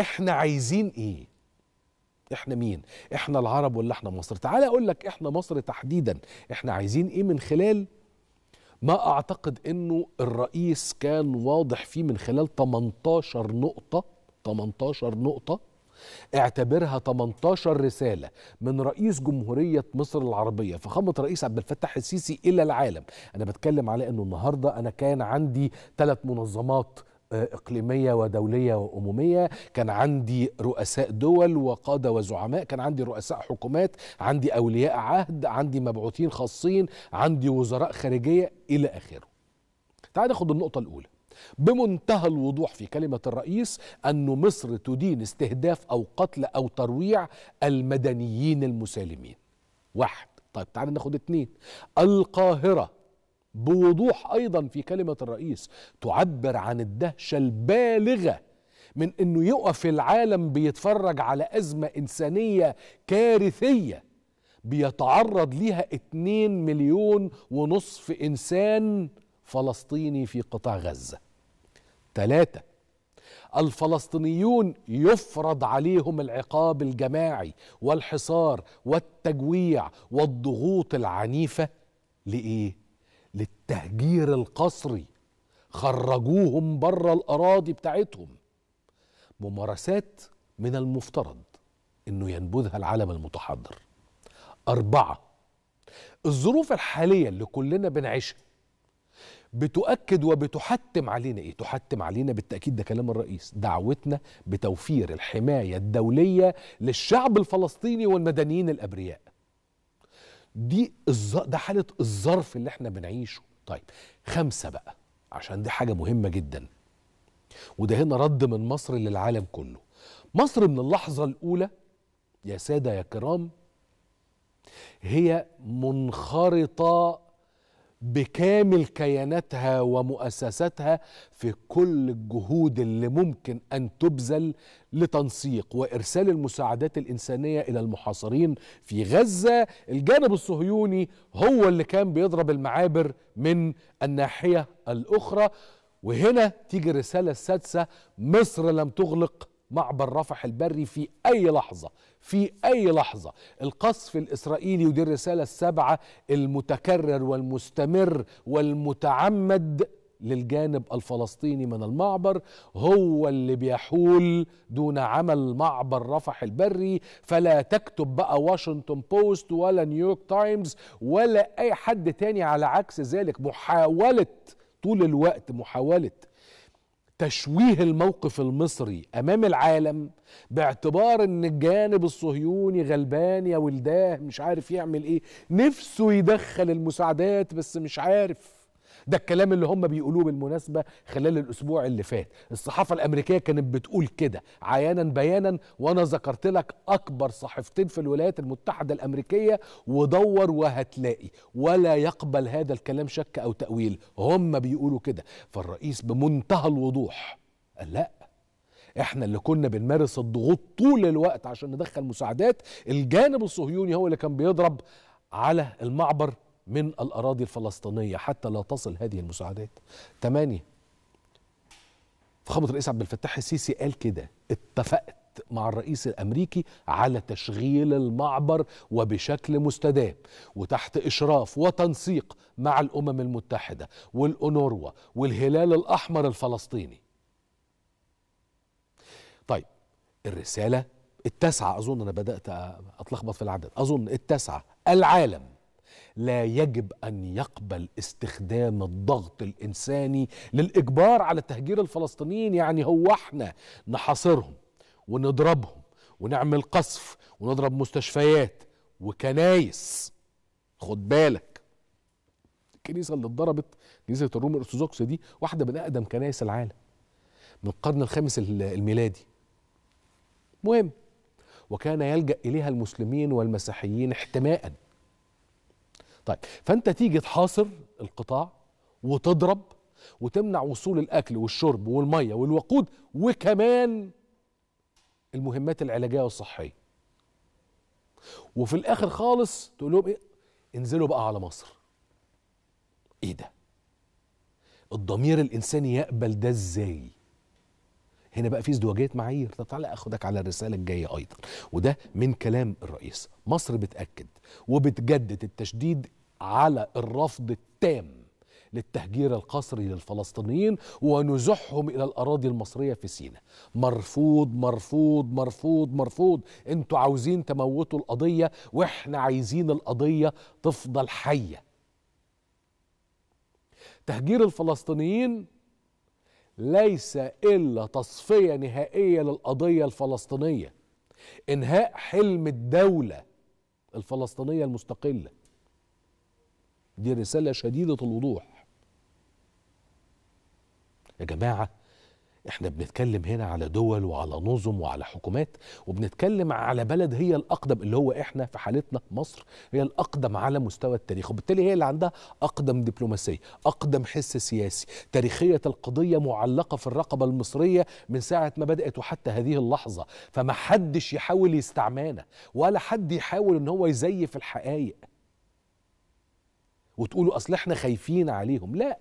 احنا عايزين ايه احنا مين احنا العرب ولا احنا مصر تعال اقول لك احنا مصر تحديدا احنا عايزين ايه من خلال ما اعتقد انه الرئيس كان واضح فيه من خلال 18 نقطة 18 نقطة اعتبرها 18 رسالة من رئيس جمهورية مصر العربية فخامة رئيس عبد الفتاح السيسي إلى العالم أنا بتكلم على أنه النهاردة أنا كان عندي ثلاث منظمات إقليمية ودولية وأمومية كان عندي رؤساء دول وقادة وزعماء كان عندي رؤساء حكومات عندي أولياء عهد عندي مبعوثين خاصين عندي وزراء خارجية إلى آخره تعال ناخد النقطة الأولى بمنتهى الوضوح في كلمة الرئيس أن مصر تدين استهداف أو قتل أو ترويع المدنيين المسالمين واحد طيب تعال ناخد اتنين القاهرة بوضوح ايضا في كلمه الرئيس تعبر عن الدهشه البالغه من انه يقف العالم بيتفرج على ازمه انسانيه كارثيه بيتعرض ليها اتنين مليون ونصف انسان فلسطيني في قطاع غزه ثلاثه الفلسطينيون يفرض عليهم العقاب الجماعي والحصار والتجويع والضغوط العنيفه لايه للتهجير القسري خرجوهم بره الأراضي بتاعتهم ممارسات من المفترض أنه ينبذها العالم المتحضر أربعة الظروف الحالية اللي كلنا بنعيشها بتؤكد وبتحتم علينا ايه؟ تحتم علينا بالتاكيد ده كلام الرئيس دعوتنا بتوفير الحمايه الدوليه للشعب الفلسطيني والمدنيين الابرياء. دي الز... ده حاله الظرف اللي احنا بنعيشه طيب خمسه بقى عشان دي حاجه مهمه جدا وده هنا رد من مصر للعالم كله مصر من اللحظه الاولى يا ساده يا كرام هي منخرطه بكامل كياناتها ومؤسساتها في كل الجهود اللي ممكن ان تبذل لتنسيق وارسال المساعدات الانسانيه الى المحاصرين في غزه الجانب الصهيوني هو اللي كان بيضرب المعابر من الناحيه الاخرى وهنا تيجي الرساله السادسه مصر لم تغلق معبر رفح البري في أي لحظة في أي لحظة القصف الإسرائيلي ودي الرسالة السابعة المتكرر والمستمر والمتعمد للجانب الفلسطيني من المعبر هو اللي بيحول دون عمل معبر رفح البري فلا تكتب بقى واشنطن بوست ولا نيويورك تايمز ولا اي حد تاني على عكس ذلك محاوله طول الوقت محاوله تشويه الموقف المصري امام العالم باعتبار ان الجانب الصهيوني غلبان يا ولداه مش عارف يعمل ايه نفسه يدخل المساعدات بس مش عارف ده الكلام اللي هم بيقولوه بالمناسبة خلال الأسبوع اللي فات الصحافة الأمريكية كانت بتقول كده عيانا بيانا وأنا ذكرت لك أكبر صحيفتين في الولايات المتحدة الأمريكية ودور وهتلاقي ولا يقبل هذا الكلام شك أو تأويل هم بيقولوا كده فالرئيس بمنتهى الوضوح قال لأ احنا اللي كنا بنمارس الضغوط طول الوقت عشان ندخل مساعدات الجانب الصهيوني هو اللي كان بيضرب على المعبر من الأراضي الفلسطينية حتى لا تصل هذه المساعدات ثمانية فخامة الرئيس عبد الفتاح السيسي قال كده اتفقت مع الرئيس الامريكي على تشغيل المعبر وبشكل مستدام وتحت اشراف وتنسيق مع الامم المتحده والاونروا والهلال الاحمر الفلسطيني. طيب الرساله التاسعه اظن انا بدات اتلخبط في العدد اظن التاسعه العالم لا يجب أن يقبل استخدام الضغط الإنساني للإجبار على تهجير الفلسطينيين يعني هو احنا نحاصرهم ونضربهم ونعمل قصف ونضرب مستشفيات وكنايس خد بالك الكنيسة اللي اتضربت كنيسة الروم الأرثوذكس دي واحدة من أقدم كنايس العالم من القرن الخامس الميلادي مهم وكان يلجأ إليها المسلمين والمسيحيين احتماءً طيب فانت تيجي تحاصر القطاع وتضرب وتمنع وصول الاكل والشرب والميه والوقود وكمان المهمات العلاجيه والصحيه وفي الاخر خالص تقول لهم ايه انزلوا بقى على مصر ايه ده الضمير الانساني يقبل ده ازاي هنا بقى في ازدواجيه معايير طب تعالى اخدك على الرساله الجايه ايضا وده من كلام الرئيس مصر بتاكد وبتجدد التشديد على الرفض التام للتهجير القسري للفلسطينيين ونزحهم الى الاراضي المصريه في سيناء مرفوض مرفوض مرفوض مرفوض انتوا عاوزين تموتوا القضيه واحنا عايزين القضيه تفضل حيه تهجير الفلسطينيين ليس الا تصفيه نهائيه للقضيه الفلسطينيه انهاء حلم الدوله الفلسطينيه المستقله دي رسالة شديدة الوضوح يا جماعة احنا بنتكلم هنا على دول وعلى نظم وعلى حكومات وبنتكلم على بلد هي الأقدم اللي هو احنا في حالتنا مصر هي الأقدم على مستوى التاريخ وبالتالي هي اللي عندها أقدم دبلوماسية أقدم حس سياسي تاريخية القضية معلقة في الرقبة المصرية من ساعة ما بدأت وحتى هذه اللحظة فمحدش يحاول يستعمانا ولا حد يحاول ان هو يزيف الحقائق وتقولوا اصل احنا خايفين عليهم لا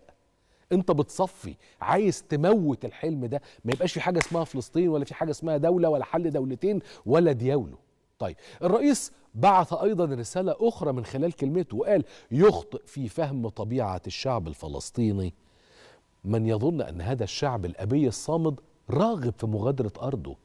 انت بتصفي عايز تموت الحلم ده ما يبقاش في حاجه اسمها فلسطين ولا في حاجه اسمها دوله ولا حل دولتين ولا دياوله طيب الرئيس بعث ايضا رساله اخرى من خلال كلمته وقال يخطئ في فهم طبيعه الشعب الفلسطيني من يظن ان هذا الشعب الابي الصامد راغب في مغادره ارضه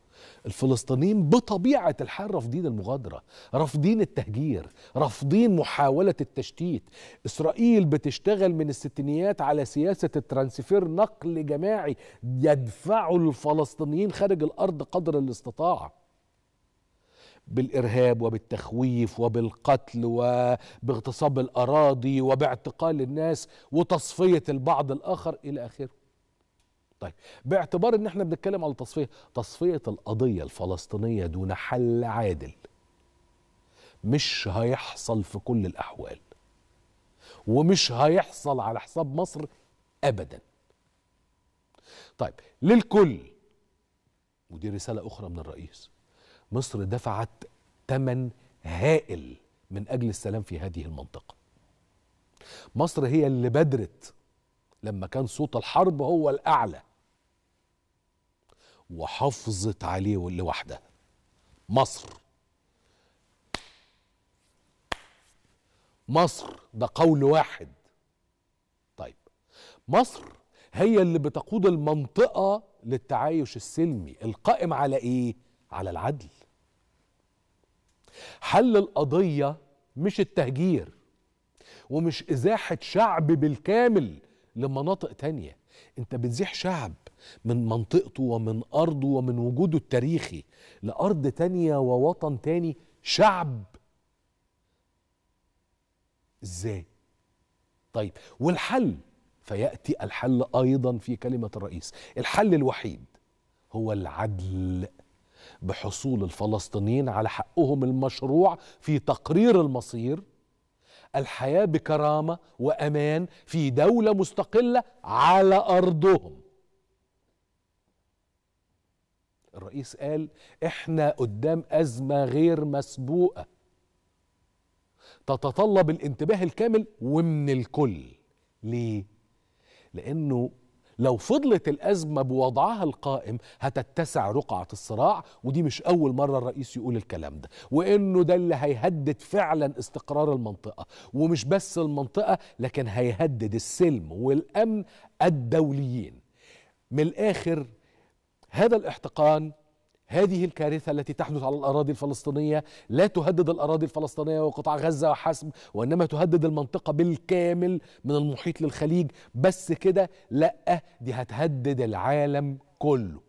الفلسطينيين بطبيعة الحال رافضين المغادرة رافضين التهجير رافضين محاولة التشتيت إسرائيل بتشتغل من الستينيات على سياسة الترانسفير نقل جماعي يدفعه الفلسطينيين خارج الأرض قدر الاستطاعة بالارهاب وبالتخويف وبالقتل وباغتصاب الاراضي وباعتقال الناس وتصفيه البعض الاخر الى اخره طيب باعتبار ان احنا بنتكلم على تصفيه تصفيه القضيه الفلسطينيه دون حل عادل مش هيحصل في كل الاحوال ومش هيحصل على حساب مصر ابدا طيب للكل ودي رساله اخرى من الرئيس مصر دفعت ثمن هائل من اجل السلام في هذه المنطقه مصر هي اللي بدرت لما كان صوت الحرب هو الاعلى وحافظت عليه لوحدها مصر مصر ده قول واحد طيب مصر هي اللي بتقود المنطقة للتعايش السلمي القائم على ايه؟ على العدل حل القضية مش التهجير ومش إزاحة شعب بالكامل لمناطق تانية انت بتزيح شعب من منطقته ومن أرضه ومن وجوده التاريخي لأرض تانية ووطن تاني شعب ازاي طيب والحل فيأتي الحل أيضا في كلمة الرئيس الحل الوحيد هو العدل بحصول الفلسطينيين على حقهم المشروع في تقرير المصير الحياة بكرامة وأمان في دولة مستقلة على أرضهم الرئيس قال احنا قدام ازمه غير مسبوقه تتطلب الانتباه الكامل ومن الكل ليه لانه لو فضلت الازمه بوضعها القائم هتتسع رقعه الصراع ودي مش اول مره الرئيس يقول الكلام ده وانه ده اللي هيهدد فعلا استقرار المنطقه ومش بس المنطقه لكن هيهدد السلم والامن الدوليين من الاخر هذا الاحتقان هذه الكارثة التي تحدث على الأراضي الفلسطينية لا تهدد الأراضي الفلسطينية وقطاع غزة وحسب وإنما تهدد المنطقة بالكامل من المحيط للخليج بس كده لأ دي هتهدد العالم كله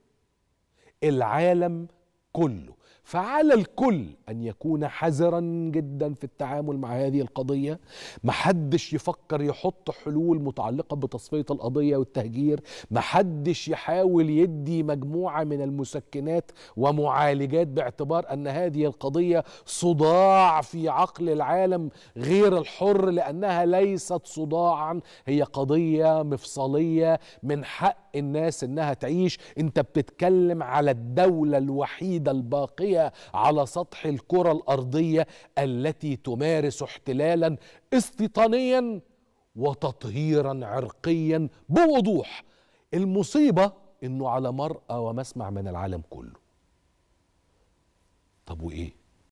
العالم كله فعلى الكل أن يكون حذرا جدا في التعامل مع هذه القضية محدش يفكر يحط حلول متعلقة بتصفية القضية والتهجير محدش يحاول يدي مجموعة من المسكنات ومعالجات باعتبار أن هذه القضية صداع في عقل العالم غير الحر لأنها ليست صداعا هي قضية مفصلية من حق الناس أنها تعيش أنت بتتكلم على الدولة الوحيدة الباقية الدولية على سطح الكرة الأرضية التي تمارس احتلالا استيطانيا وتطهيرا عرقيا بوضوح المصيبة انه على مرأى ومسمع من العالم كله طب وايه